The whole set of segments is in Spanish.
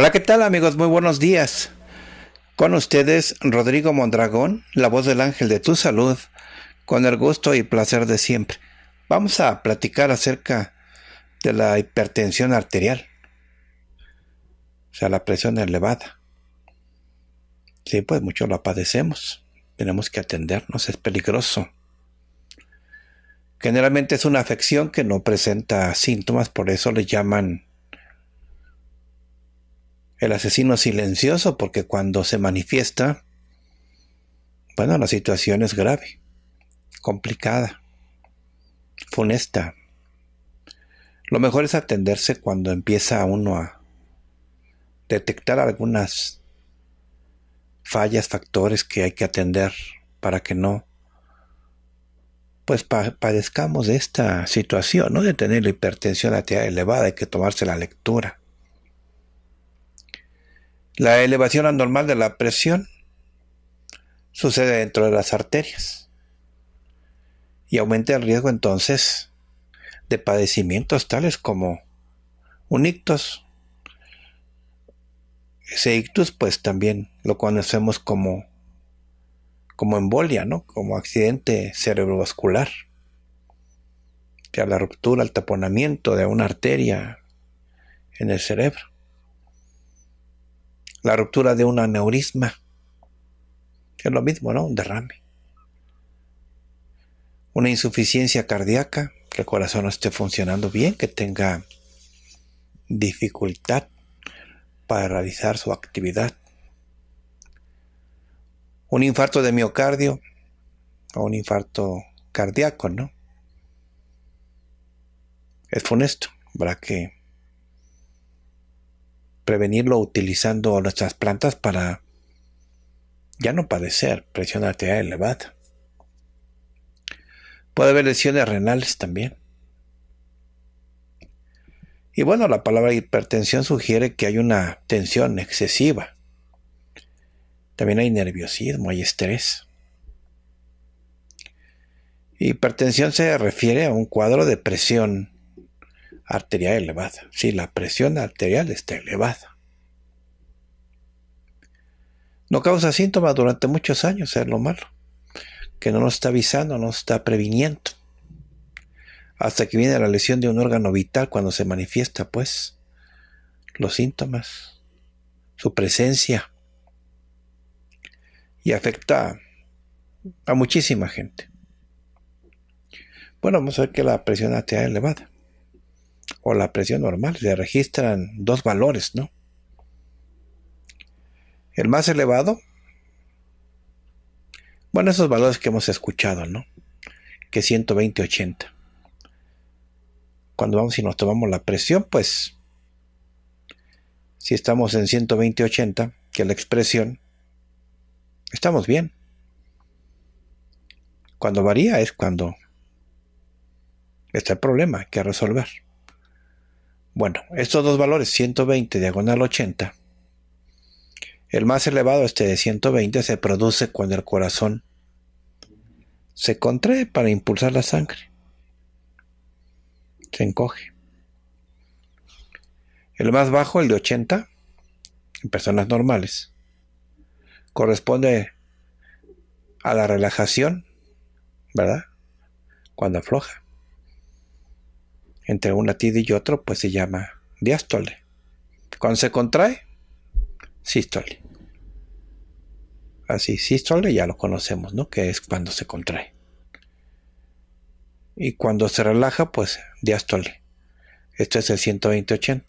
Hola, ¿qué tal amigos? Muy buenos días. Con ustedes Rodrigo Mondragón, la voz del ángel de tu salud, con el gusto y placer de siempre. Vamos a platicar acerca de la hipertensión arterial, o sea, la presión elevada. Sí, pues mucho la padecemos, tenemos que atendernos, es peligroso. Generalmente es una afección que no presenta síntomas, por eso le llaman el asesino silencioso, porque cuando se manifiesta, bueno, la situación es grave, complicada, funesta. Lo mejor es atenderse cuando empieza uno a detectar algunas fallas, factores que hay que atender para que no pues padezcamos de esta situación, ¿no? De tener la hipertensión arterial elevada, hay que tomarse la lectura la elevación anormal de la presión sucede dentro de las arterias y aumenta el riesgo entonces de padecimientos tales como un ictus. Ese ictus pues también lo conocemos como, como embolia, ¿no? Como accidente cerebrovascular. que la ruptura, el taponamiento de una arteria en el cerebro la ruptura de un aneurisma, es lo mismo, ¿no? Un derrame. Una insuficiencia cardíaca, que el corazón no esté funcionando bien, que tenga dificultad para realizar su actividad. Un infarto de miocardio o un infarto cardíaco, ¿no? Es funesto, ¿verdad? Que prevenirlo utilizando nuestras plantas para ya no padecer presión arterial elevada. Puede haber lesiones renales también. Y bueno, la palabra hipertensión sugiere que hay una tensión excesiva. También hay nerviosismo, hay estrés. Hipertensión se refiere a un cuadro de presión arterial elevada. Si la presión arterial está elevada. No causa síntomas durante muchos años, es lo malo. Que no nos está avisando, no nos está previniendo. Hasta que viene la lesión de un órgano vital cuando se manifiesta, pues, los síntomas, su presencia. Y afecta a muchísima gente. Bueno, vamos a ver que la presión arterial elevada o la presión normal, se registran dos valores, ¿no? El más elevado, bueno, esos valores que hemos escuchado, ¿no? Que 120, 80. Cuando vamos y nos tomamos la presión, pues, si estamos en 120, 80, que la expresión, estamos bien. Cuando varía es cuando está el problema que resolver. Bueno, estos dos valores, 120 diagonal 80, el más elevado, este de 120, se produce cuando el corazón se contrae para impulsar la sangre. Se encoge. El más bajo, el de 80, en personas normales, corresponde a la relajación, ¿verdad? Cuando afloja entre un latido y otro, pues se llama diástole. Cuando se contrae, sístole. Así, sístole ya lo conocemos, ¿no? Que es cuando se contrae. Y cuando se relaja, pues diástole. Esto es el 120-80.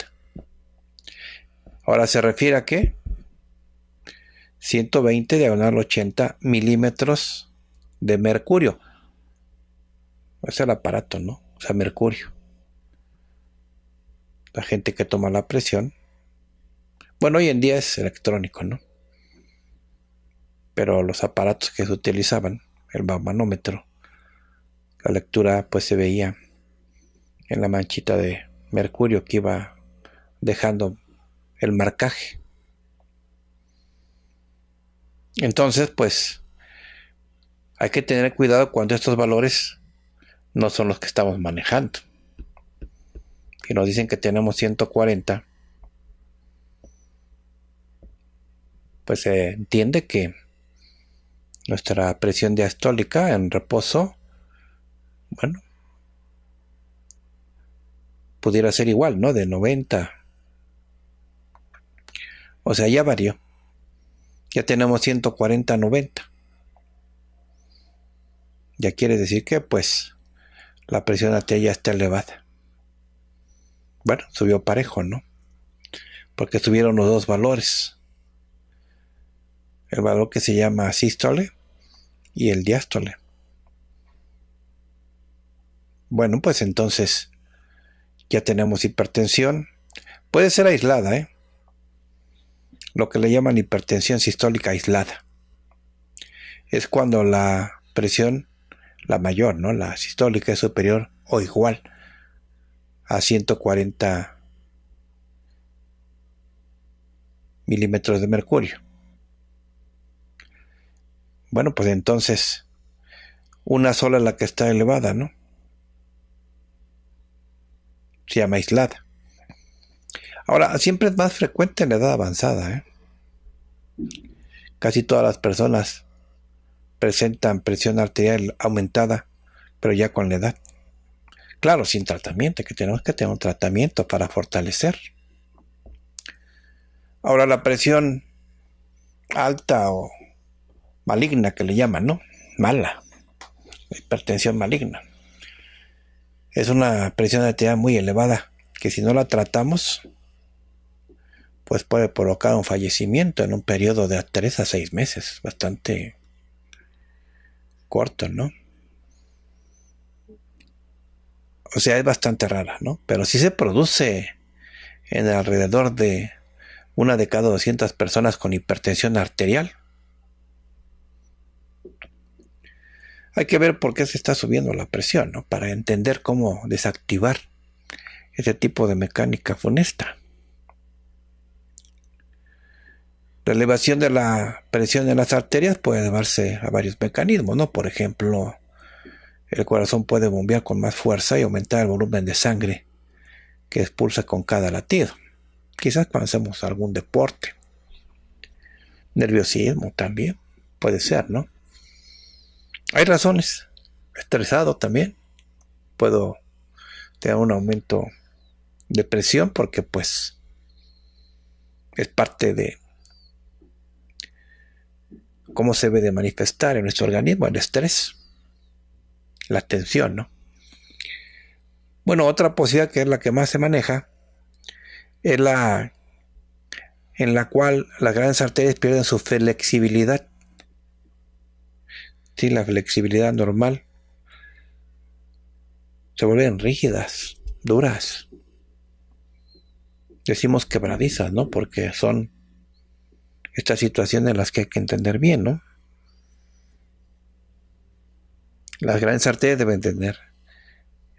Ahora se refiere a qué? 120 diagonal 80 milímetros de mercurio. Es el aparato, ¿no? O sea, mercurio la gente que toma la presión. Bueno, hoy en día es electrónico, ¿no? Pero los aparatos que se utilizaban, el manómetro, la lectura pues se veía en la manchita de mercurio que iba dejando el marcaje. Entonces, pues, hay que tener cuidado cuando estos valores no son los que estamos manejando nos dicen que tenemos 140, pues se entiende que nuestra presión diastólica en reposo, bueno, pudiera ser igual, ¿no? De 90. O sea, ya varió. Ya tenemos 140 90. Ya quiere decir que pues la presión arterial ya está elevada bueno, subió parejo, ¿no? Porque subieron los dos valores. El valor que se llama sístole y el diástole. Bueno, pues entonces ya tenemos hipertensión. Puede ser aislada, ¿eh? Lo que le llaman hipertensión sistólica aislada. Es cuando la presión, la mayor, ¿no? La sistólica es superior o igual a 140 milímetros de mercurio. Bueno, pues entonces, una sola la que está elevada, ¿no? Se llama aislada. Ahora, siempre es más frecuente en la edad avanzada. ¿eh? Casi todas las personas presentan presión arterial aumentada, pero ya con la edad. Claro, sin tratamiento, que tenemos que tener un tratamiento para fortalecer. Ahora la presión alta o maligna que le llaman, ¿no? Mala, hipertensión maligna. Es una presión arterial muy elevada que si no la tratamos, pues puede provocar un fallecimiento en un periodo de 3 a 6 meses, bastante corto, ¿no? O sea, es bastante rara, ¿no? Pero si se produce en alrededor de una de cada 200 personas con hipertensión arterial. Hay que ver por qué se está subiendo la presión, ¿no? Para entender cómo desactivar ese tipo de mecánica funesta. La elevación de la presión en las arterias puede llevarse a varios mecanismos, ¿no? Por ejemplo, el corazón puede bombear con más fuerza y aumentar el volumen de sangre que expulsa con cada latido. Quizás cuando hacemos algún deporte. Nerviosismo también puede ser, ¿no? Hay razones. Estresado también. Puedo tener un aumento de presión porque pues es parte de cómo se ve de manifestar en nuestro organismo el estrés la tensión, ¿no? Bueno, otra posibilidad que es la que más se maneja es la en la cual las grandes arterias pierden su flexibilidad. Sí, la flexibilidad normal. Se vuelven rígidas, duras. Decimos quebradizas, ¿no? Porque son estas situaciones en las que hay que entender bien, ¿no? Las grandes arterias deben tener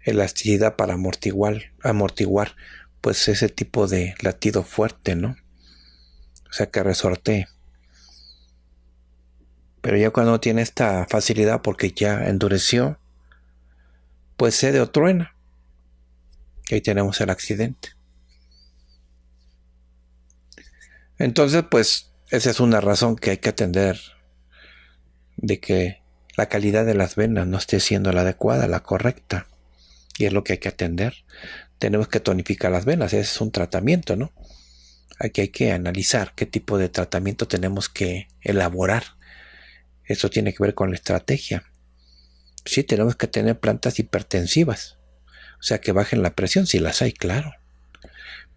elasticidad para amortiguar, amortiguar pues ese tipo de latido fuerte, ¿no? O sea, que resorte. Pero ya cuando tiene esta facilidad porque ya endureció, pues se otro truena. Y ahí tenemos el accidente. Entonces, pues, esa es una razón que hay que atender de que la calidad de las venas no esté siendo la adecuada, la correcta. Y es lo que hay que atender. Tenemos que tonificar las venas, ese es un tratamiento, ¿no? Aquí hay que analizar qué tipo de tratamiento tenemos que elaborar. Eso tiene que ver con la estrategia. Sí, tenemos que tener plantas hipertensivas, o sea, que bajen la presión, si las hay, claro.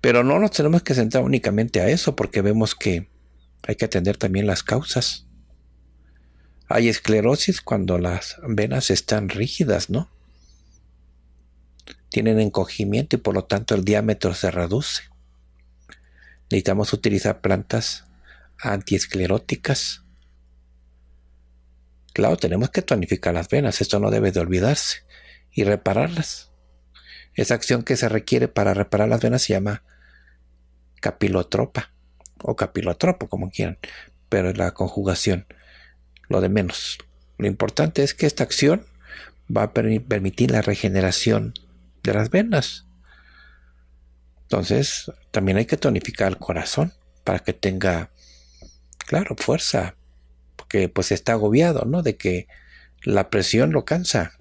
Pero no nos tenemos que centrar únicamente a eso, porque vemos que hay que atender también las causas. Hay esclerosis cuando las venas están rígidas, ¿no? Tienen encogimiento y por lo tanto el diámetro se reduce. Necesitamos utilizar plantas antiescleróticas. Claro, tenemos que tonificar las venas, esto no debe de olvidarse, y repararlas. Esa acción que se requiere para reparar las venas se llama capilotropa o capilotropo, como quieran, pero es la conjugación lo de menos. Lo importante es que esta acción va a permitir la regeneración de las venas. Entonces, también hay que tonificar el corazón para que tenga, claro, fuerza, porque pues está agobiado, ¿no? De que la presión lo cansa.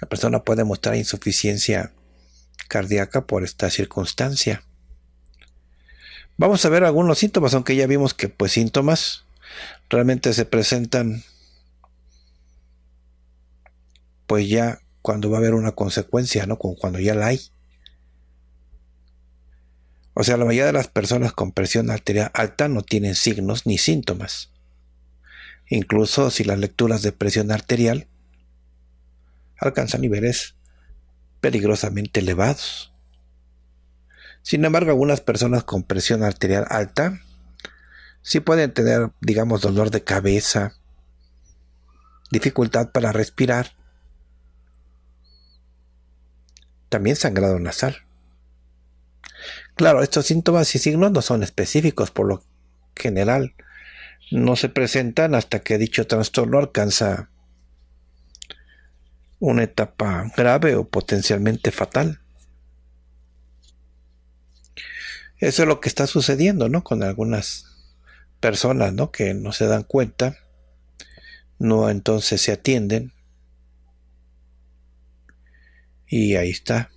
La persona puede mostrar insuficiencia cardíaca por esta circunstancia. Vamos a ver algunos síntomas, aunque ya vimos que pues síntomas realmente se presentan pues ya cuando va a haber una consecuencia, ¿no? cuando ya la hay. O sea, la mayoría de las personas con presión arterial alta no tienen signos ni síntomas. Incluso si las lecturas de presión arterial alcanzan niveles peligrosamente elevados. Sin embargo, algunas personas con presión arterial alta si pueden tener, digamos, dolor de cabeza, dificultad para respirar, también sangrado nasal. Claro, estos síntomas y signos no son específicos, por lo general no se presentan hasta que dicho trastorno alcanza una etapa grave o potencialmente fatal. Eso es lo que está sucediendo, ¿no? Con algunas personas ¿no? que no se dan cuenta, no entonces se atienden. Y ahí está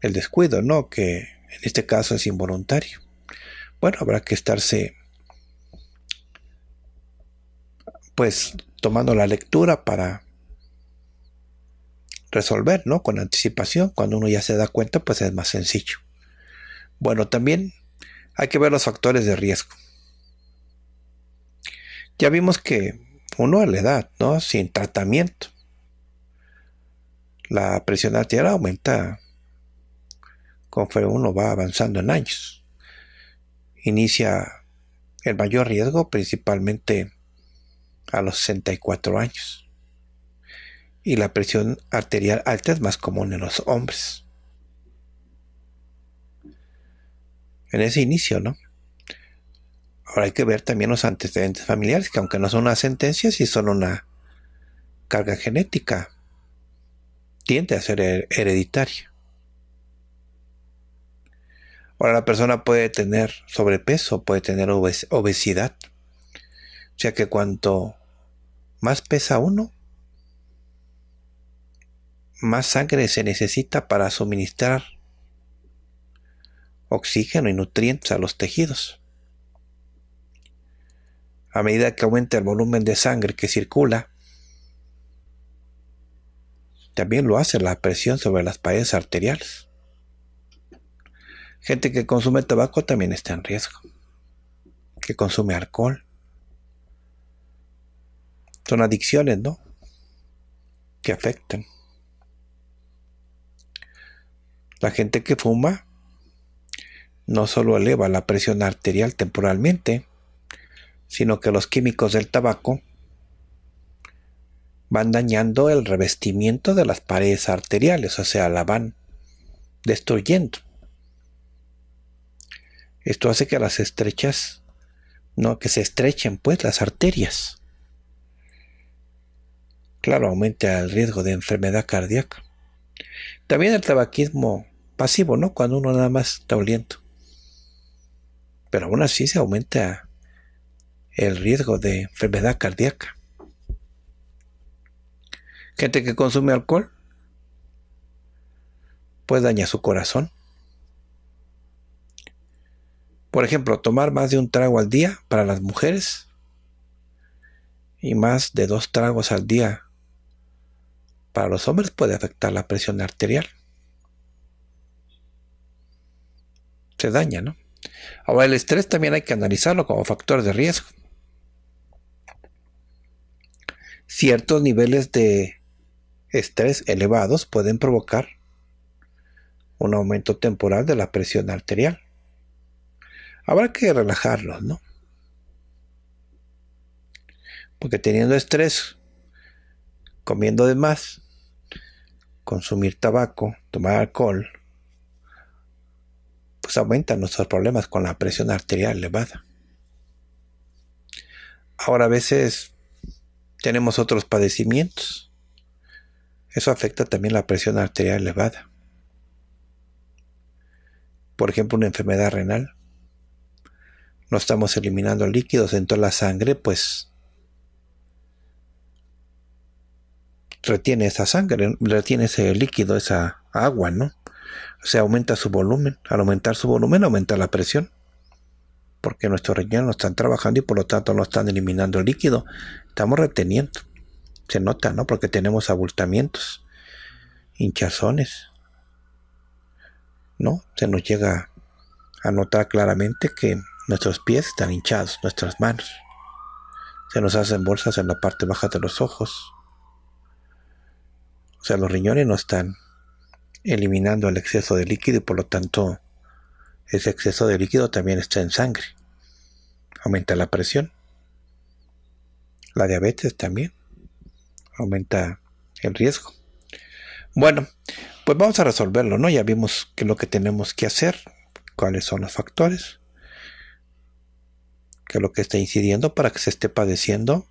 el descuido, ¿no? Que en este caso es involuntario. Bueno, habrá que estarse, pues, tomando la lectura para resolver, ¿no? Con anticipación. Cuando uno ya se da cuenta, pues es más sencillo. Bueno, también hay que ver los factores de riesgo. Ya vimos que uno a la edad, ¿no? Sin tratamiento. La presión arterial aumenta conforme uno va avanzando en años. Inicia el mayor riesgo principalmente a los 64 años. Y la presión arterial alta es más común en los hombres. En ese inicio, ¿no? Ahora hay que ver también los antecedentes familiares, que aunque no son una sentencia, si son una carga genética. Tiende a ser hereditaria. Ahora la persona puede tener sobrepeso, puede tener obesidad. O sea que cuanto más pesa uno, más sangre se necesita para suministrar oxígeno y nutrientes a los tejidos a medida que aumenta el volumen de sangre que circula, también lo hace la presión sobre las paredes arteriales. Gente que consume tabaco también está en riesgo. Que consume alcohol. Son adicciones, ¿no? Que afectan. La gente que fuma no solo eleva la presión arterial temporalmente, sino que los químicos del tabaco van dañando el revestimiento de las paredes arteriales, o sea, la van destruyendo. Esto hace que las estrechas, no, que se estrechen pues las arterias. Claro, aumenta el riesgo de enfermedad cardíaca. También el tabaquismo pasivo, ¿no? Cuando uno nada más está oliendo. Pero aún así se aumenta el riesgo de enfermedad cardíaca. Gente que consume alcohol, pues daña su corazón. Por ejemplo, tomar más de un trago al día para las mujeres y más de dos tragos al día para los hombres puede afectar la presión arterial. Se daña, ¿no? Ahora el estrés también hay que analizarlo como factor de riesgo. ciertos niveles de estrés elevados pueden provocar un aumento temporal de la presión arterial. Habrá que relajarlos, ¿no? Porque teniendo estrés, comiendo de más, consumir tabaco, tomar alcohol, pues aumentan nuestros problemas con la presión arterial elevada. Ahora a veces tenemos otros padecimientos. Eso afecta también la presión arterial elevada. Por ejemplo, una enfermedad renal. No estamos eliminando líquidos en toda la sangre, pues retiene esa sangre, retiene ese líquido, esa agua, ¿no? Se aumenta su volumen. Al aumentar su volumen, aumenta la presión porque nuestros riñones no están trabajando y por lo tanto no están eliminando el líquido, estamos reteniendo. Se nota, ¿no? Porque tenemos abultamientos, hinchazones, ¿no? Se nos llega a notar claramente que nuestros pies están hinchados, nuestras manos. Se nos hacen bolsas en la parte baja de los ojos. O sea, los riñones no están eliminando el exceso de líquido y por lo tanto ese exceso de líquido también está en sangre. Aumenta la presión. La diabetes también. Aumenta el riesgo. Bueno, pues vamos a resolverlo, ¿no? Ya vimos qué es lo que tenemos que hacer, cuáles son los factores, qué es lo que está incidiendo para que se esté padeciendo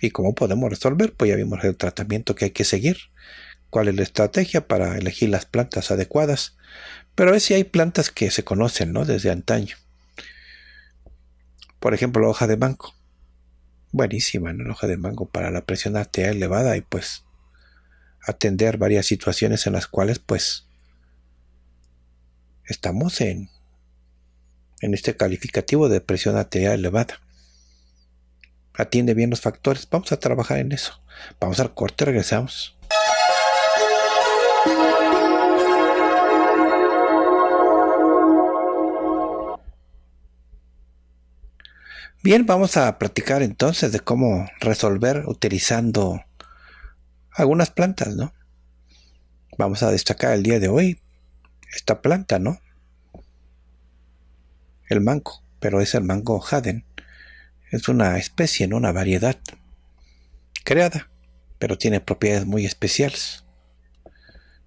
y cómo podemos resolver. Pues ya vimos el tratamiento que hay que seguir, cuál es la estrategia para elegir las plantas adecuadas pero a si hay plantas que se conocen, ¿no? Desde antaño. Por ejemplo, la hoja de mango. Buenísima, ¿no? La hoja de mango para la presión arterial elevada y pues atender varias situaciones en las cuales pues estamos en, en este calificativo de presión arterial elevada. Atiende bien los factores. Vamos a trabajar en eso. Vamos al corte, regresamos. Bien, vamos a platicar entonces de cómo resolver utilizando algunas plantas, ¿no? Vamos a destacar el día de hoy esta planta, ¿no? El mango, pero es el mango Haden. Es una especie, ¿no? Una variedad creada, pero tiene propiedades muy especiales.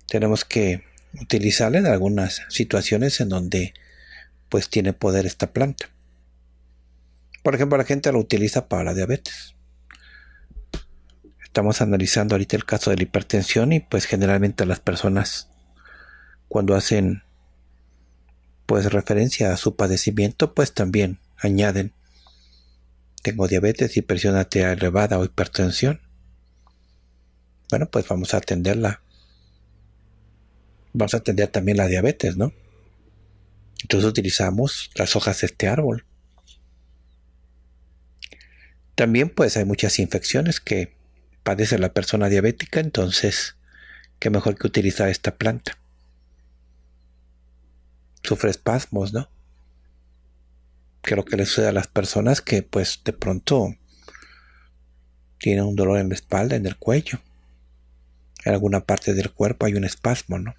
Tenemos que utilizarla en algunas situaciones en donde pues tiene poder esta planta. Por ejemplo, la gente lo utiliza para la diabetes. Estamos analizando ahorita el caso de la hipertensión y pues generalmente las personas cuando hacen pues referencia a su padecimiento pues también añaden tengo diabetes y presión arterial elevada o hipertensión. Bueno, pues vamos a atenderla. Vamos a atender también la diabetes, ¿no? Entonces utilizamos las hojas de este árbol también pues hay muchas infecciones que padece la persona diabética, entonces qué mejor que utilizar esta planta. Sufre espasmos, ¿no? Creo que le sucede a las personas que pues de pronto tienen un dolor en la espalda, en el cuello. En alguna parte del cuerpo hay un espasmo, ¿no?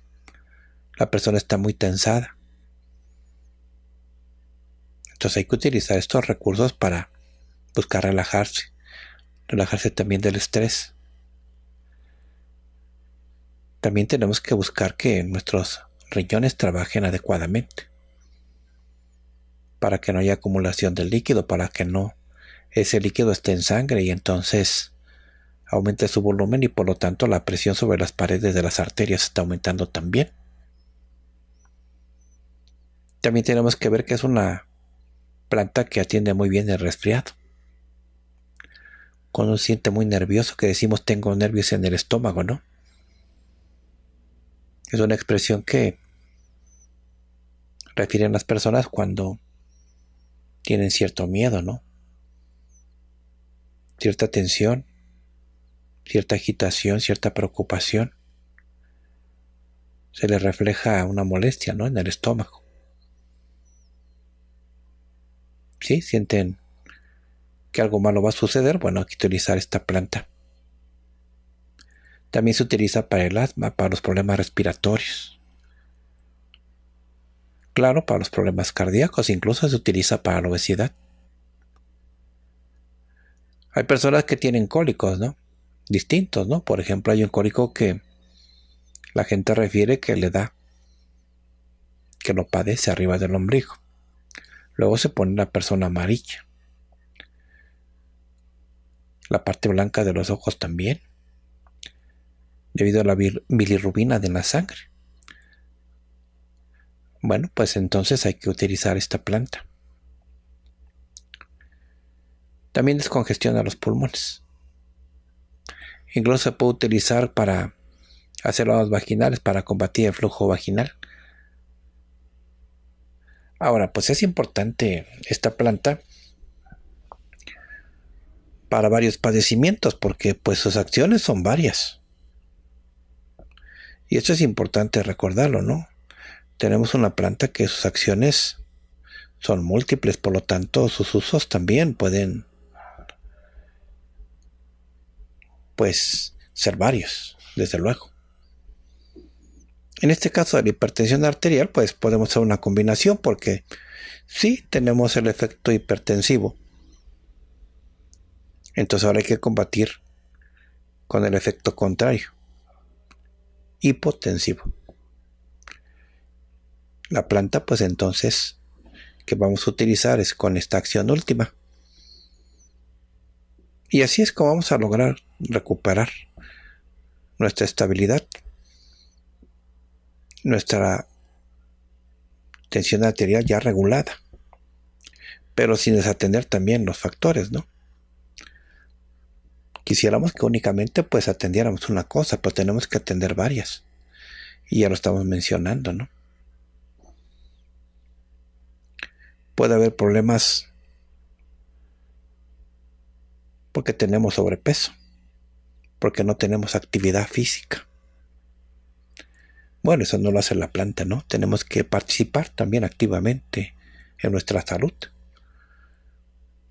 La persona está muy tensada. Entonces hay que utilizar estos recursos para buscar pues, relajarse, relajarse también del estrés. También tenemos que buscar que nuestros riñones trabajen adecuadamente para que no haya acumulación de líquido, para que no ese líquido esté en sangre y entonces aumente su volumen y por lo tanto la presión sobre las paredes de las arterias está aumentando también. También tenemos que ver que es una planta que atiende muy bien el resfriado cuando uno siente muy nervioso, que decimos tengo nervios en el estómago, ¿no? Es una expresión que refieren las personas cuando tienen cierto miedo, ¿no? Cierta tensión, cierta agitación, cierta preocupación. Se les refleja una molestia, ¿no? En el estómago. Sí, sienten algo malo va a suceder, bueno, hay que utilizar esta planta. También se utiliza para el asma, para los problemas respiratorios. Claro, para los problemas cardíacos, incluso se utiliza para la obesidad. Hay personas que tienen cólicos, ¿no? Distintos, ¿no? Por ejemplo, hay un cólico que la gente refiere que le da, que lo padece arriba del ombligo. Luego se pone la persona amarilla la parte blanca de los ojos también, debido a la bilirrubina de la sangre. Bueno, pues entonces hay que utilizar esta planta. También descongestiona los pulmones. Incluso se puede utilizar para hacer los vaginales, para combatir el flujo vaginal. Ahora, pues es importante esta planta para varios padecimientos, porque pues sus acciones son varias. Y esto es importante recordarlo, ¿no? Tenemos una planta que sus acciones son múltiples, por lo tanto sus usos también pueden pues ser varios, desde luego. En este caso de la hipertensión arterial, pues podemos hacer una combinación porque sí tenemos el efecto hipertensivo, entonces ahora hay que combatir con el efecto contrario, hipotensivo. La planta, pues entonces, que vamos a utilizar es con esta acción última. Y así es como vamos a lograr recuperar nuestra estabilidad, nuestra tensión arterial ya regulada, pero sin desatender también los factores, ¿no? Quisiéramos que únicamente pues atendiéramos una cosa, pero tenemos que atender varias. Y ya lo estamos mencionando, ¿no? Puede haber problemas porque tenemos sobrepeso, porque no tenemos actividad física. Bueno, eso no lo hace la planta, ¿no? Tenemos que participar también activamente en nuestra salud.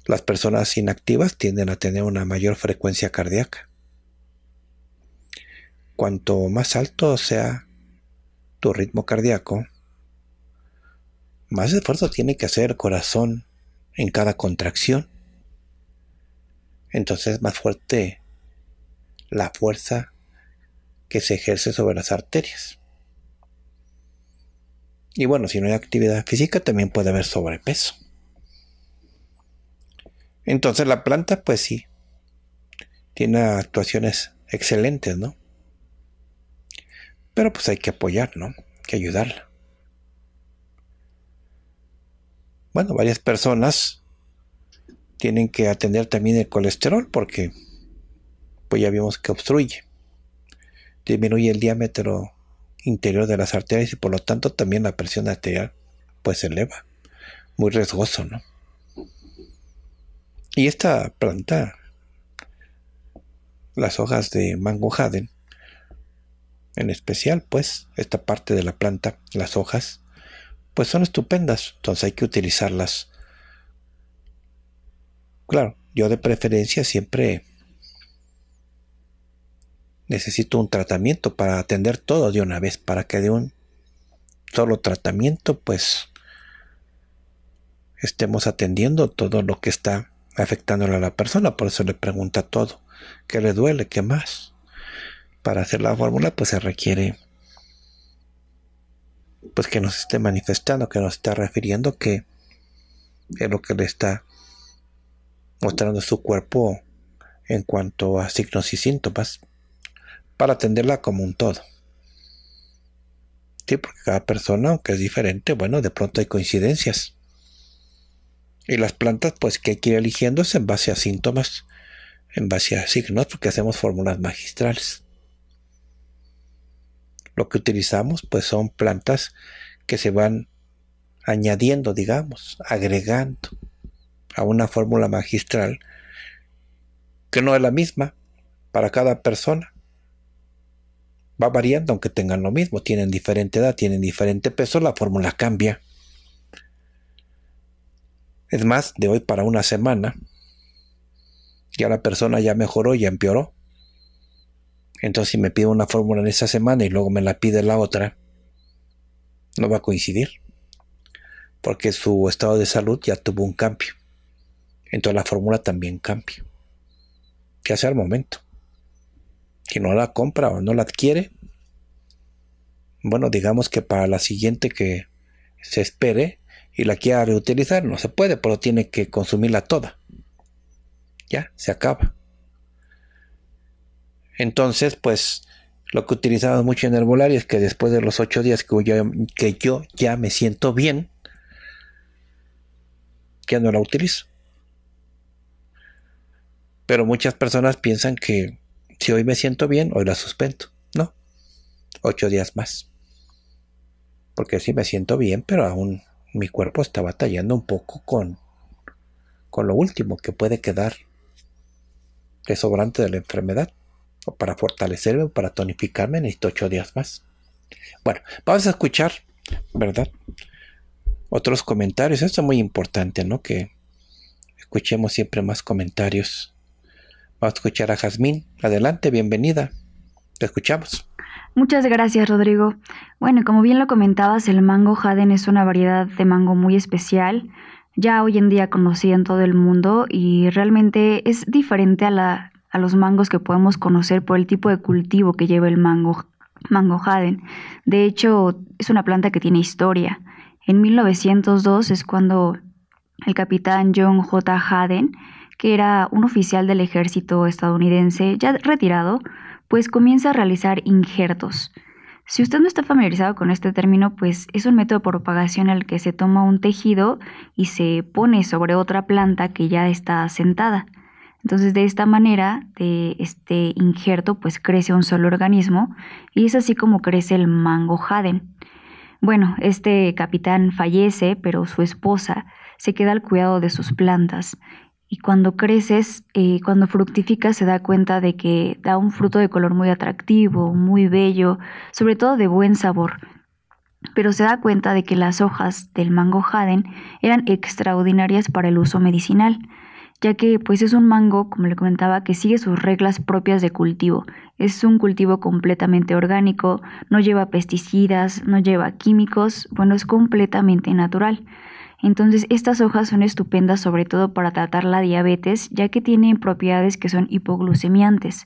Las personas inactivas tienden a tener una mayor frecuencia cardíaca. Cuanto más alto sea tu ritmo cardíaco, más esfuerzo tiene que hacer el corazón en cada contracción. Entonces más fuerte la fuerza que se ejerce sobre las arterias. Y bueno, si no hay actividad física también puede haber sobrepeso. Entonces la planta, pues sí, tiene actuaciones excelentes, ¿no? Pero pues hay que apoyar, ¿no? Hay que ayudarla. Bueno, varias personas tienen que atender también el colesterol porque pues ya vimos que obstruye. Disminuye el diámetro interior de las arterias y por lo tanto también la presión arterial pues se eleva. Muy riesgoso, ¿no? Y esta planta, las hojas de mango jaden, en especial pues esta parte de la planta, las hojas, pues son estupendas, entonces hay que utilizarlas. Claro, yo de preferencia siempre necesito un tratamiento para atender todo de una vez, para que de un solo tratamiento pues estemos atendiendo todo lo que está afectándole a la persona, por eso le pregunta todo, qué le duele, qué más. Para hacer la fórmula pues se requiere pues que nos esté manifestando, que nos esté refiriendo que es lo que le está mostrando su cuerpo en cuanto a signos y síntomas para atenderla como un todo. Sí, porque cada persona, aunque es diferente, bueno, de pronto hay coincidencias. Y las plantas, pues, que hay que ir eligiendo es en base a síntomas, en base a signos, porque hacemos fórmulas magistrales. Lo que utilizamos, pues, son plantas que se van añadiendo, digamos, agregando a una fórmula magistral que no es la misma para cada persona. Va variando aunque tengan lo mismo, tienen diferente edad, tienen diferente peso, la fórmula cambia. Es más, de hoy para una semana, ya la persona ya mejoró, ya empeoró. Entonces, si me pide una fórmula en esa semana y luego me la pide la otra, no va a coincidir. Porque su estado de salud ya tuvo un cambio. Entonces, la fórmula también cambia. ¿Qué hace al momento? Si no la compra o no la adquiere, bueno, digamos que para la siguiente que se espere, y la quiera reutilizar, no se puede, pero tiene que consumirla toda. Ya, se acaba. Entonces, pues lo que utilizamos mucho en el herbolario es que después de los ocho días que yo, que yo ya me siento bien, ya no la utilizo. Pero muchas personas piensan que si hoy me siento bien, hoy la suspendo. No, ocho días más. Porque sí me siento bien, pero aún mi cuerpo está batallando un poco con, con lo último que puede quedar de sobrante de la enfermedad. O para fortalecerme o para tonificarme necesito ocho días más. Bueno, vamos a escuchar, ¿verdad? Otros comentarios. Esto es muy importante, ¿no? Que escuchemos siempre más comentarios. Vamos a escuchar a Jazmín. Adelante, bienvenida. Te escuchamos. Muchas gracias, Rodrigo. Bueno, como bien lo comentabas, el mango Jaden es una variedad de mango muy especial, ya hoy en día conocida en todo el mundo y realmente es diferente a, la, a los mangos que podemos conocer por el tipo de cultivo que lleva el mango, mango Jaden. De hecho, es una planta que tiene historia. En 1902 es cuando el capitán John J. Haden, que era un oficial del ejército estadounidense ya retirado, pues comienza a realizar injertos. Si usted no está familiarizado con este término, pues es un método de propagación en el que se toma un tejido y se pone sobre otra planta que ya está sentada. Entonces, de esta manera, de este injerto, pues crece un solo organismo y es así como crece el mango jaden. Bueno, este capitán fallece, pero su esposa se queda al cuidado de sus plantas y cuando creces, eh, cuando fructifica, se da cuenta de que da un fruto de color muy atractivo, muy bello, sobre todo de buen sabor. Pero se da cuenta de que las hojas del mango Jaden eran extraordinarias para el uso medicinal, ya que pues es un mango, como le comentaba, que sigue sus reglas propias de cultivo. Es un cultivo completamente orgánico, no lleva pesticidas, no lleva químicos, bueno, es completamente natural. Entonces estas hojas son estupendas sobre todo para tratar la diabetes ya que tienen propiedades que son hipoglucemiantes.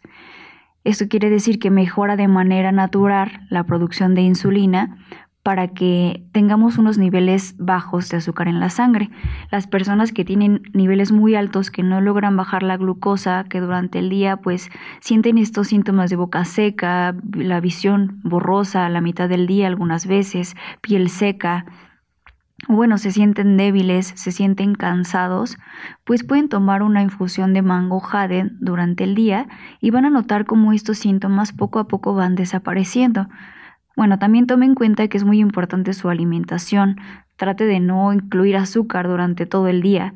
Esto quiere decir que mejora de manera natural la producción de insulina para que tengamos unos niveles bajos de azúcar en la sangre. Las personas que tienen niveles muy altos, que no logran bajar la glucosa, que durante el día pues sienten estos síntomas de boca seca, la visión borrosa a la mitad del día algunas veces, piel seca, bueno, se sienten débiles, se sienten cansados, pues pueden tomar una infusión de mango jade durante el día y van a notar cómo estos síntomas poco a poco van desapareciendo. Bueno, también tome en cuenta que es muy importante su alimentación. Trate de no incluir azúcar durante todo el día.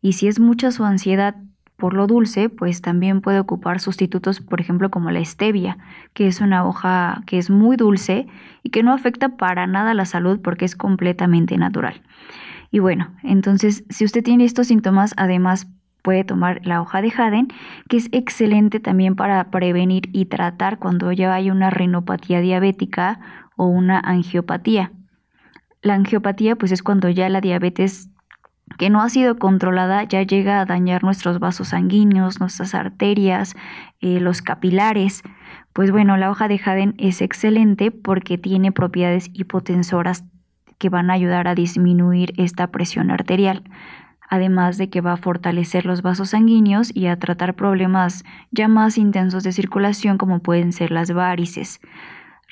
Y si es mucha su ansiedad, por lo dulce, pues también puede ocupar sustitutos, por ejemplo, como la stevia, que es una hoja que es muy dulce y que no afecta para nada la salud porque es completamente natural. Y bueno, entonces, si usted tiene estos síntomas, además puede tomar la hoja de Jaden, que es excelente también para prevenir y tratar cuando ya hay una renopatía diabética o una angiopatía. La angiopatía pues es cuando ya la diabetes que no ha sido controlada ya llega a dañar nuestros vasos sanguíneos, nuestras arterias, eh, los capilares. Pues bueno, la hoja de Jaden es excelente porque tiene propiedades hipotensoras que van a ayudar a disminuir esta presión arterial, además de que va a fortalecer los vasos sanguíneos y a tratar problemas ya más intensos de circulación como pueden ser las varices.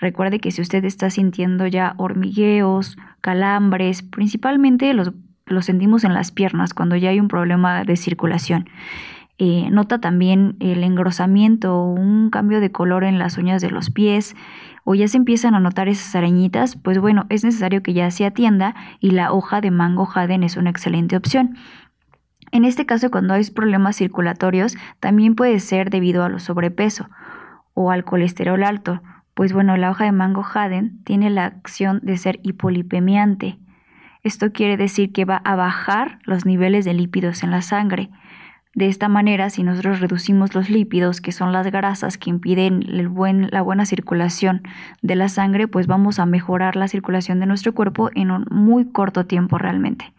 Recuerde que si usted está sintiendo ya hormigueos, calambres, principalmente los lo sentimos en las piernas cuando ya hay un problema de circulación. Eh, nota también el engrosamiento un cambio de color en las uñas de los pies o ya se empiezan a notar esas arañitas, pues bueno, es necesario que ya se atienda y la hoja de mango jaden es una excelente opción. En este caso, cuando hay problemas circulatorios, también puede ser debido a lo sobrepeso o al colesterol alto, pues bueno, la hoja de mango jaden tiene la acción de ser hipolipemiante esto quiere decir que va a bajar los niveles de lípidos en la sangre. De esta manera, si nosotros reducimos los lípidos, que son las grasas que impiden la buena circulación de la sangre, pues vamos a mejorar la circulación de nuestro cuerpo en un muy corto tiempo realmente.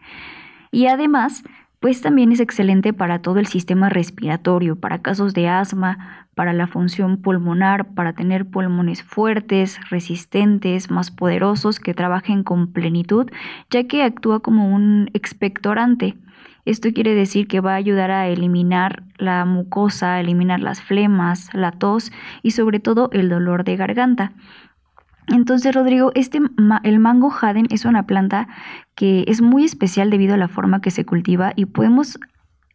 Y además, pues también es excelente para todo el sistema respiratorio, para casos de asma, para la función pulmonar, para tener pulmones fuertes, resistentes, más poderosos, que trabajen con plenitud, ya que actúa como un expectorante. Esto quiere decir que va a ayudar a eliminar la mucosa, eliminar las flemas, la tos y sobre todo el dolor de garganta. Entonces, Rodrigo, este el mango jaden es una planta que es muy especial debido a la forma que se cultiva y podemos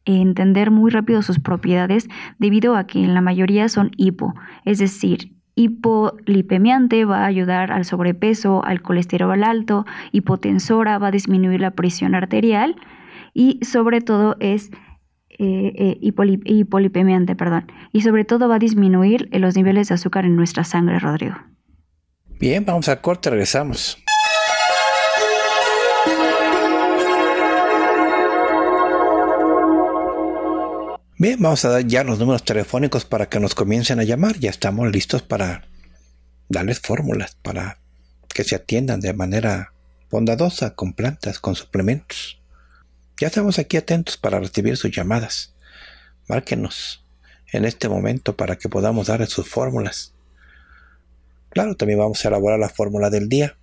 entender muy rápido sus propiedades debido a que en la mayoría son hipo, es decir, hipolipemiante va a ayudar al sobrepeso, al colesterol alto, hipotensora va a disminuir la presión arterial y sobre todo es eh, eh, hipolipemiante, perdón, y sobre todo va a disminuir los niveles de azúcar en nuestra sangre, Rodrigo. Bien, vamos a corte, regresamos. Bien, vamos a dar ya los números telefónicos para que nos comiencen a llamar. Ya estamos listos para darles fórmulas, para que se atiendan de manera bondadosa con plantas, con suplementos. Ya estamos aquí atentos para recibir sus llamadas. Márquenos en este momento para que podamos darles sus fórmulas. Claro, también vamos a elaborar la fórmula del día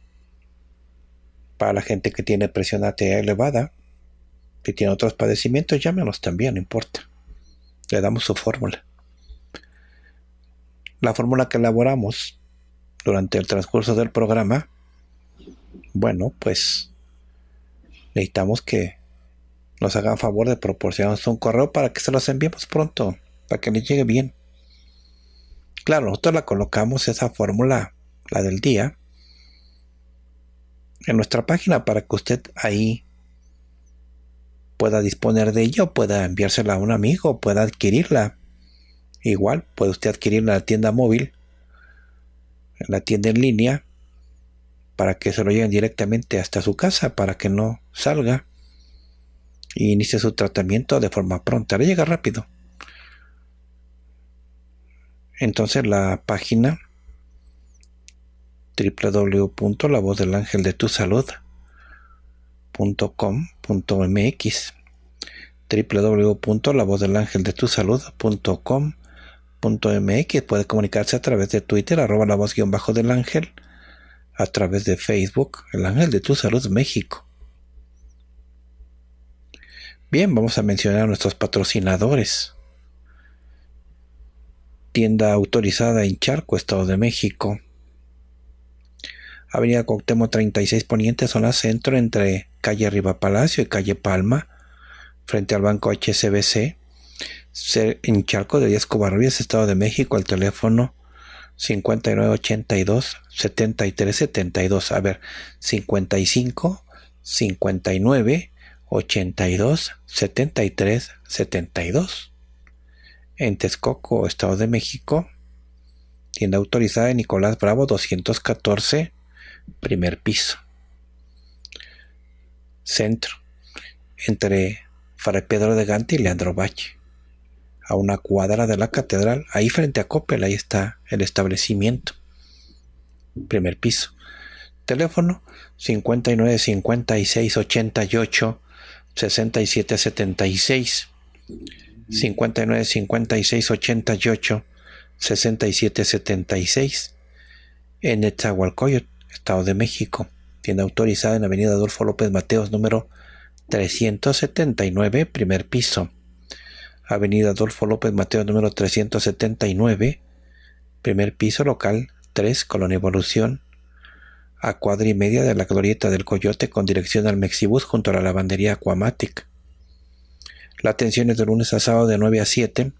para la gente que tiene presión arterial elevada, que tiene otros padecimientos, llámenos también, no importa le damos su fórmula. La fórmula que elaboramos durante el transcurso del programa, bueno, pues necesitamos que nos hagan favor de proporcionarnos un correo para que se los enviemos pronto, para que les llegue bien. Claro, nosotros la colocamos esa fórmula, la del día, en nuestra página para que usted ahí pueda disponer de ello, pueda enviársela a un amigo, pueda adquirirla. Igual, puede usted adquirirla en la tienda móvil, en la tienda en línea, para que se lo lleven directamente hasta su casa, para que no salga e inicie su tratamiento de forma pronta. Le llega rápido. Entonces la página salud punto www.lavozdelangeldetusalud.com.mx Puede comunicarse a través de Twitter, arroba la voz guión bajo del ángel, a través de Facebook, el ángel de tu salud México. Bien, vamos a mencionar a nuestros patrocinadores. Tienda autorizada en Charco, Estado de México. Avenida Coctemo, 36 Poniente, zona centro, entre calle Riva Palacio y calle Palma, frente al banco HSBC en Charco de Díaz Covarrubias, Estado de México, al teléfono 5982 7372. A ver, 55 59 82 73 72. En Texcoco, Estado de México, tienda autorizada de Nicolás Bravo 214 primer piso. Centro, entre Fray Pedro de Gante y Leandro Valle. A una cuadra de la catedral, ahí frente a Coppel, ahí está el establecimiento. Primer piso. Teléfono 59 56 88 67 76. 59 56 88 67 76. En Etzahualcoyot Estado de México. Tienda autorizada en Avenida Adolfo López Mateos, número 379, primer piso. Avenida Adolfo López Mateos, número 379, primer piso, local 3, Colonia Evolución, a cuadra y media de la Glorieta del Coyote con dirección al Mexibus junto a la lavandería Aquamatic. La atención es de lunes a sábado de 9 a 7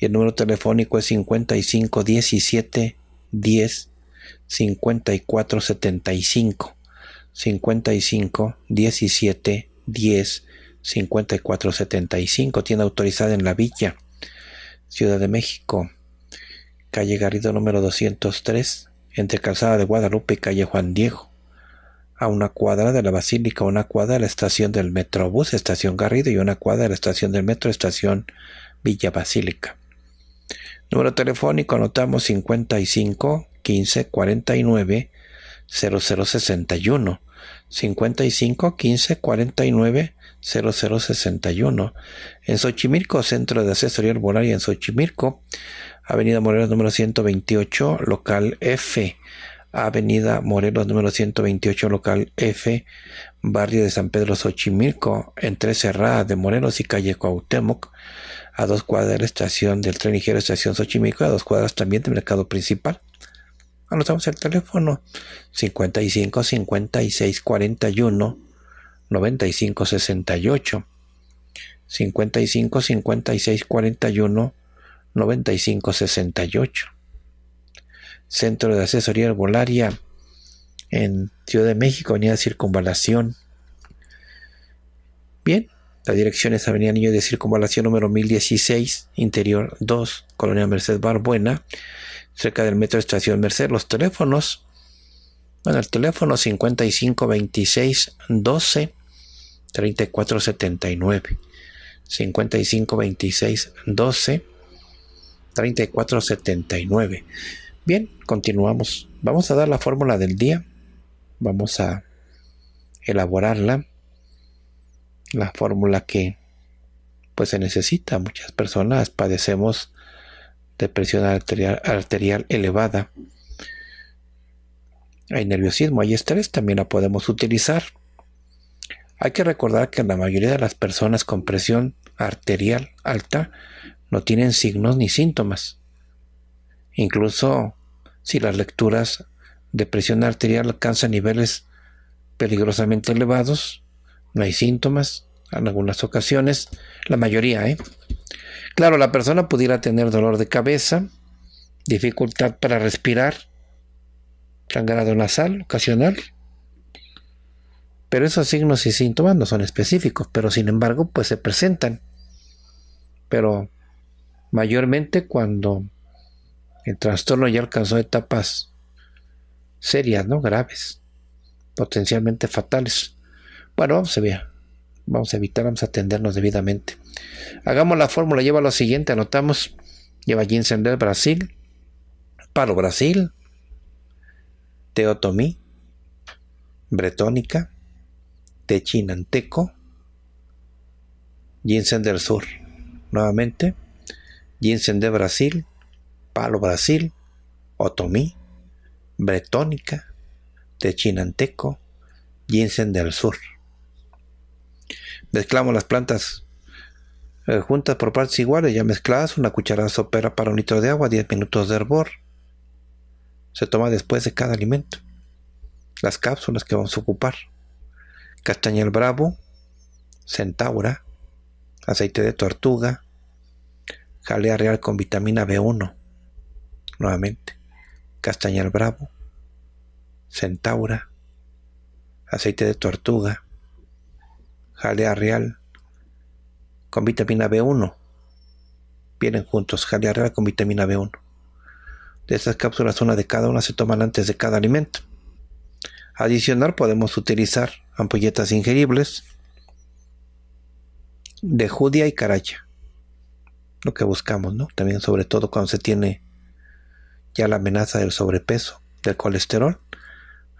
y el número telefónico es 55 17 10 5475. 55 17 10 54 75. Tienda autorizada en La Villa, Ciudad de México. Calle Garrido número 203, entre Calzada de Guadalupe y Calle Juan Diego. A una cuadra de la Basílica, una cuadra de la estación del Metrobús, Estación Garrido, y una cuadra de la estación del Metro, Estación Villa Basílica. Número telefónico, anotamos 55 1549 0061. 55 15 49 0061. En Xochimilco, Centro de Asesoría y en Xochimilco, Avenida Morelos número 128, local F. Avenida Morelos número 128, local F, barrio de San Pedro Xochimilco, entre Cerradas de Morelos y calle Cuauhtémoc, a dos cuadras de la estación del tren ligero Estación Xochimilco, a dos cuadras también del mercado principal. Anotamos el teléfono 55 56 41 95 68. 55 56 41 95 68. Centro de Asesoría Herbolaria en Ciudad de México, Avenida Circunvalación. Bien, la dirección es Avenida Niño de Circunvalación número 1016, Interior 2, Colonia Merced Barbuena cerca del metro Estación Merced. Los teléfonos, bueno, el teléfono 552612 3479. 552612 3479. Bien, continuamos. Vamos a dar la fórmula del día. Vamos a elaborarla. La fórmula que pues se necesita. Muchas personas padecemos de presión arterial, arterial elevada. Hay nerviosismo, hay estrés, también la podemos utilizar. Hay que recordar que la mayoría de las personas con presión arterial alta no tienen signos ni síntomas. Incluso si las lecturas de presión arterial alcanzan niveles peligrosamente elevados, no hay síntomas, en algunas ocasiones, la mayoría. ¿eh? Claro, la persona pudiera tener dolor de cabeza, dificultad para respirar, sangrado nasal ocasional. Pero esos signos y síntomas no son específicos, pero sin embargo, pues se presentan. Pero mayormente cuando el trastorno ya alcanzó etapas serias, ¿no? Graves, potencialmente fatales. Bueno, se vea Vamos a evitar, vamos a atendernos debidamente. Hagamos la fórmula, lleva lo siguiente, anotamos, lleva Ginseng del Brasil, Palo Brasil, Teotomí, Bretónica, Techinanteco, Ginseng del Sur. Nuevamente, Ginseng de Brasil, Palo Brasil, Otomí, Bretónica, Techinanteco, Ginseng del Sur. Mezclamos las plantas eh, juntas por partes iguales, ya mezcladas, una cucharada sopera para un litro de agua, 10 minutos de hervor. Se toma después de cada alimento. Las cápsulas que vamos a ocupar. Castañal bravo, centaura, aceite de tortuga, jalea real con vitamina B1. Nuevamente, castañal bravo, centaura, aceite de tortuga, jalea real con vitamina B1. Vienen juntos, jalea real con vitamina B1. De estas cápsulas, una de cada una se toman antes de cada alimento. Adicional, podemos utilizar ampolletas ingeribles de judía y caraya. Lo que buscamos, ¿no? También sobre todo cuando se tiene ya la amenaza del sobrepeso, del colesterol,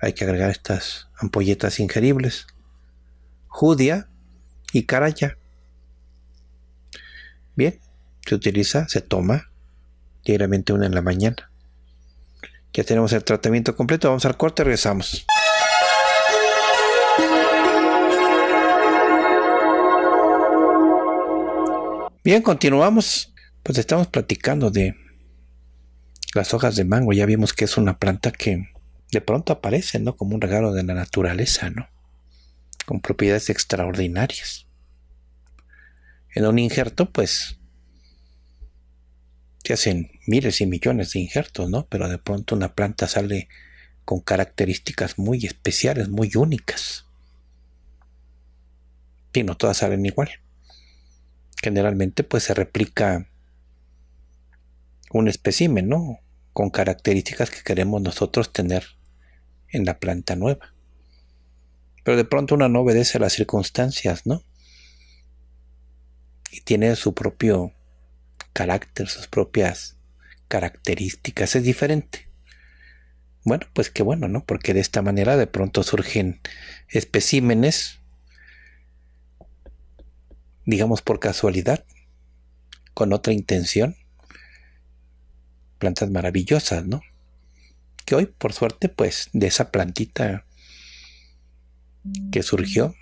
hay que agregar estas ampolletas ingeribles. Judía y caraya. Bien, se utiliza, se toma diariamente una en la mañana. Ya tenemos el tratamiento completo, vamos al corte, regresamos. Bien, continuamos. Pues estamos platicando de las hojas de mango. Ya vimos que es una planta que de pronto aparece, ¿no? Como un regalo de la naturaleza, ¿no? con propiedades extraordinarias. En un injerto, pues, se hacen miles y millones de injertos, ¿no? Pero de pronto una planta sale con características muy especiales, muy únicas. Y no todas salen igual. Generalmente, pues, se replica un espécimen, ¿no? Con características que queremos nosotros tener en la planta nueva. Pero de pronto una no obedece a las circunstancias, ¿no? Y tiene su propio carácter, sus propias características, es diferente. Bueno, pues qué bueno, ¿no? Porque de esta manera de pronto surgen especímenes, digamos por casualidad, con otra intención, plantas maravillosas, ¿no? Que hoy, por suerte, pues de esa plantita que surgió,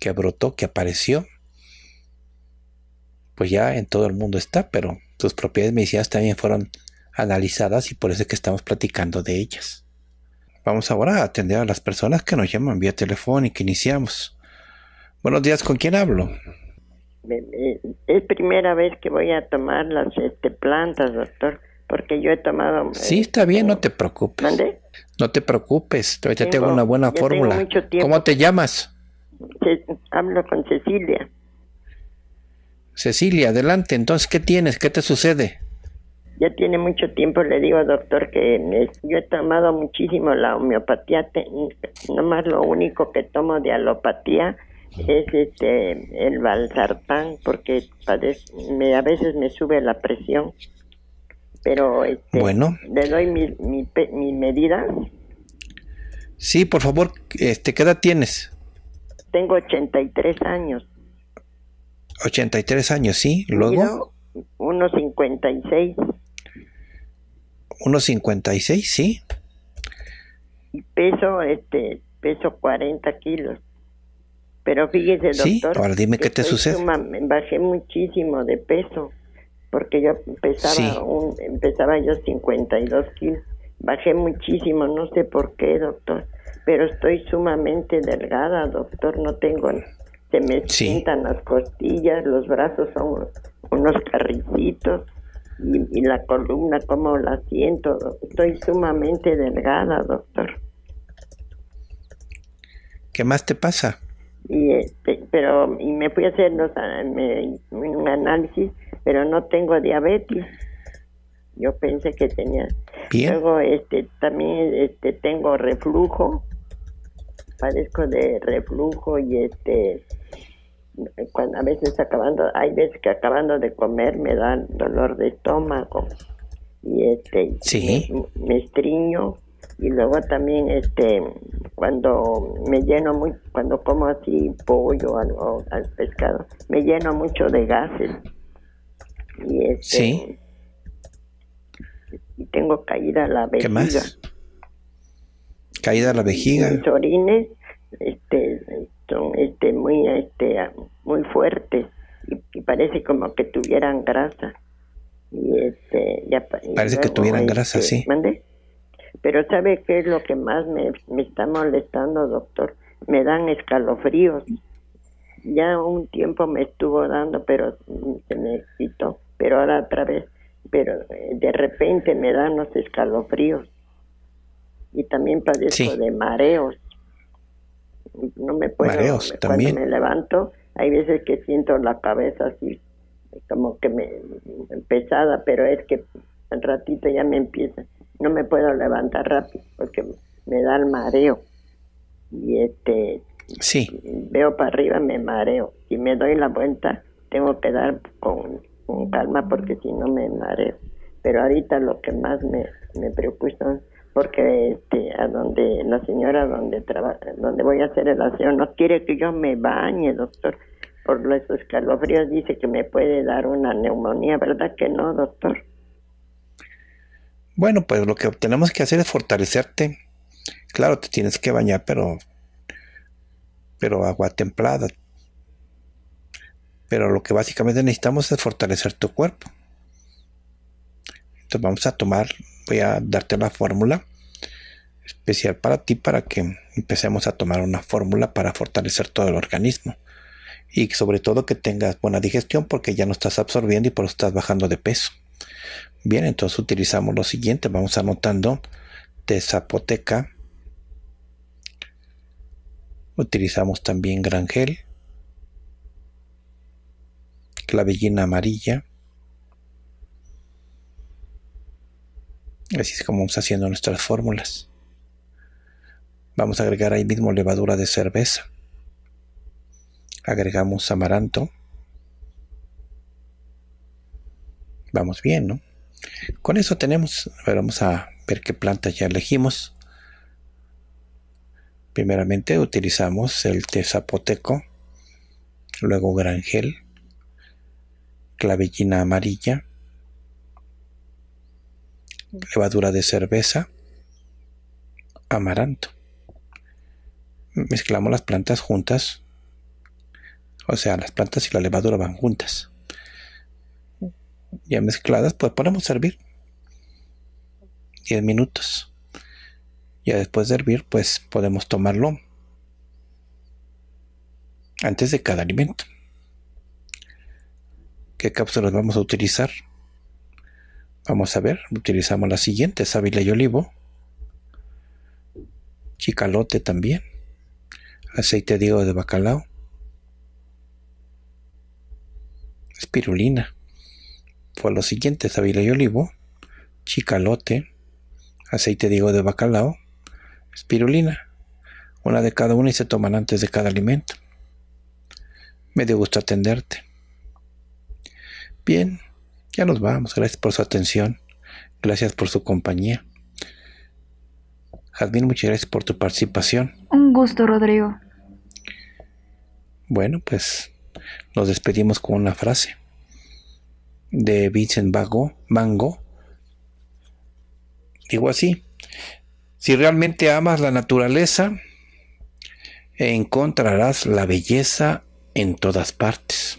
que brotó, que apareció, pues ya en todo el mundo está, pero sus propiedades medicinales también fueron analizadas y por eso es que estamos platicando de ellas. Vamos ahora a atender a las personas que nos llaman vía telefónica. Iniciamos. Buenos días, ¿con quién hablo? Es primera vez que voy a tomar las este, plantas, doctor, porque yo he tomado... Sí, está bien, no eh, te preocupes. No te preocupes, todavía tengo, una buena fórmula. ¿Cómo te llamas? hablo con Cecilia. Cecilia, adelante. Entonces, ¿qué tienes? ¿Qué te sucede? Ya tiene mucho tiempo, le digo, doctor, que yo he tomado muchísimo la homeopatía. Te, nomás lo único que tomo de alopatía es este el balsartán, porque me, a veces me sube la presión. Pero este, bueno. le doy mi, medida. Sí, por favor, este, ¿qué edad tienes? Tengo 83 años. 83 años, sí. Luego. 156 56. 56, sí. peso, este, peso 40 kilos. Pero fíjese, doctor. ahora dime qué te sucede. me bajé muchísimo de peso porque yo pesaba, empezaba yo 52 kilos. Bajé muchísimo, no sé por qué, doctor, pero estoy sumamente delgada, doctor. No tengo, se me sientan las costillas, los brazos son unos carricitos y, la columna, como la siento. Estoy sumamente delgada, doctor. ¿Qué más te pasa? Y este, pero y me fui a hacer un análisis pero no tengo diabetes. Yo pensé que tenía. Luego este también este tengo reflujo. Padezco de reflujo y este cuando a veces acabando, hay veces que acabando de comer me da dolor de estómago y este me, estriño y luego también este cuando me lleno muy cuando como así pollo o, al pescado me lleno mucho de gases y este, sí. Y tengo caída la vejiga. ¿Qué más? Caída la vejiga. Mis orines este, son este, muy, este, muy fuertes y, parece como que tuvieran grasa. Y este, parece que tuvieran este, grasa, sí. Pero ¿sabe qué es lo que más me, me está molestando, doctor? Me dan escalofríos. Ya un tiempo me estuvo dando, pero se me quitó pero ahora otra vez, pero eh, de repente me dan los escalofríos y también padezco de mareos. No me puedo. Mareos también. me levanto, hay veces que siento la cabeza así, como que me pesada, pero es que al ratito ya me empieza. No me puedo levantar rápido porque me da el mareo. Y este. Sí. Veo para arriba, me mareo. y me doy la vuelta, tengo que dar con con calma porque si no me mareo. Pero ahorita lo que más me, me preocupa porque este, a donde la señora donde traba, donde voy a hacer el aseo no quiere que yo me bañe, doctor. Por los escalofríos dice que me puede dar una neumonía, ¿verdad que no, doctor? Bueno, pues lo que tenemos que hacer es fortalecerte. Claro, te tienes que bañar, pero pero agua templada, pero lo que básicamente necesitamos es fortalecer tu cuerpo. Entonces vamos a tomar, voy a darte la fórmula especial para ti para que empecemos a tomar una fórmula para fortalecer todo el organismo. Y sobre todo que tengas buena digestión porque ya no estás absorbiendo y por eso estás bajando de peso. Bien, entonces utilizamos lo siguiente, vamos anotando de zapoteca. Utilizamos también gran gel clavellina amarilla. Así es como vamos haciendo nuestras fórmulas. Vamos a agregar ahí mismo levadura de cerveza. Agregamos amaranto. Vamos bien, ¿no? Con eso tenemos, vamos a ver qué planta ya elegimos. Primeramente utilizamos el té zapoteco, luego granjel, clavellina amarilla, levadura de cerveza, amaranto. Mezclamos las plantas juntas, o sea, las plantas y la levadura van juntas. Ya mezcladas, pues podemos servir 10 minutos. Ya después de hervir, pues podemos tomarlo antes de cada alimento qué cápsulas vamos a utilizar. Vamos a ver, utilizamos las siguientes. Ávila y olivo, chicalote también, aceite de de bacalao, espirulina. Fue lo siguiente, Ávila y olivo, chicalote, aceite de de bacalao, espirulina. Una de cada una y se toman antes de cada alimento. Me dio gusto atenderte. Bien, ya nos vamos. Gracias por su atención. Gracias por su compañía. Jazmín, muchas gracias por tu participación. Un gusto, Rodrigo. Bueno, pues nos despedimos con una frase de Vincent Van Gogh. Digo así, si realmente amas la naturaleza, encontrarás la belleza en todas partes.